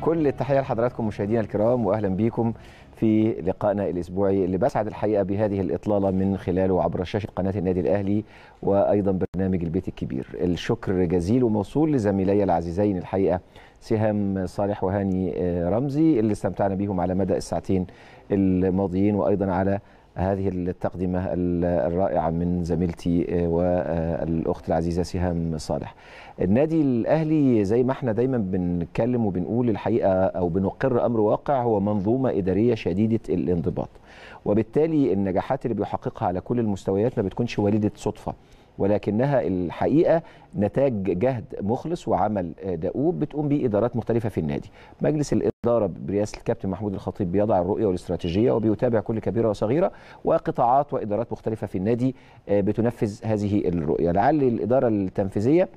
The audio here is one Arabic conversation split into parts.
كل التحيه لحضراتكم مشاهدينا الكرام واهلا بيكم في لقائنا الاسبوعي اللي بسعد الحقيقه بهذه الاطلاله من خلاله عبر شاشه قناه النادي الاهلي وايضا برنامج البيت الكبير الشكر جزيل وموصول لزميلي العزيزين الحقيقه سهام صالح وهاني آه، رمزي اللي استمتعنا بيهم على مدى الساعتين الماضيين وايضا على هذه التقدمة الرائعة من زميلتي آه، والأخت العزيزة سهام صالح النادي الأهلي زي ما احنا دايما بنتكلم وبنقول الحقيقة أو بنقر أمر واقع هو منظومة إدارية شديدة الانضباط وبالتالي النجاحات اللي بيحققها على كل المستويات ما بتكونش وليدة صدفة ولكنها الحقيقه نتاج جهد مخلص وعمل آه، دؤوب بتقوم به ادارات مختلفه في النادي مجلس الاداره برئاسه الكابتن محمود الخطيب بيضع الرؤيه والاستراتيجيه وبيتابع كل كبيره وصغيره وقطاعات وادارات مختلفه في النادي آه، بتنفذ هذه الرؤيه لعل الاداره التنفيذيه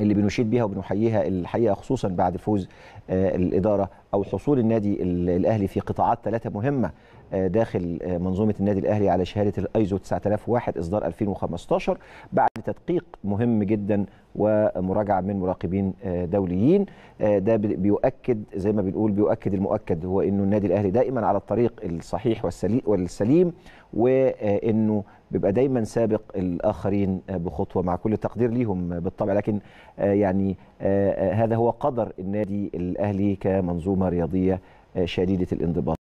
اللي بنشيد بيها وبنحييها الحقيقه خصوصا بعد فوز آه، الاداره او حصول النادي الاهلي في قطاعات ثلاثه مهمه آه، داخل آه، منظومه النادي الاهلي على شهاده الايزو 9001 اصدار 2015 بعد تدقيق مهم جدا ومراجعه من مراقبين آه، دوليين ده بيؤكد زي ما بنقول بيؤكد المؤكد هو انه النادي الاهلي دائما على الطريق الصحيح والسليم وانه بيبقى دايما سابق الاخرين بخطوه مع كل التقدير ليهم بالطبع لكن يعني هذا هو قدر النادي الاهلي كمنظومه منظومه رياضيه شديده الانضباط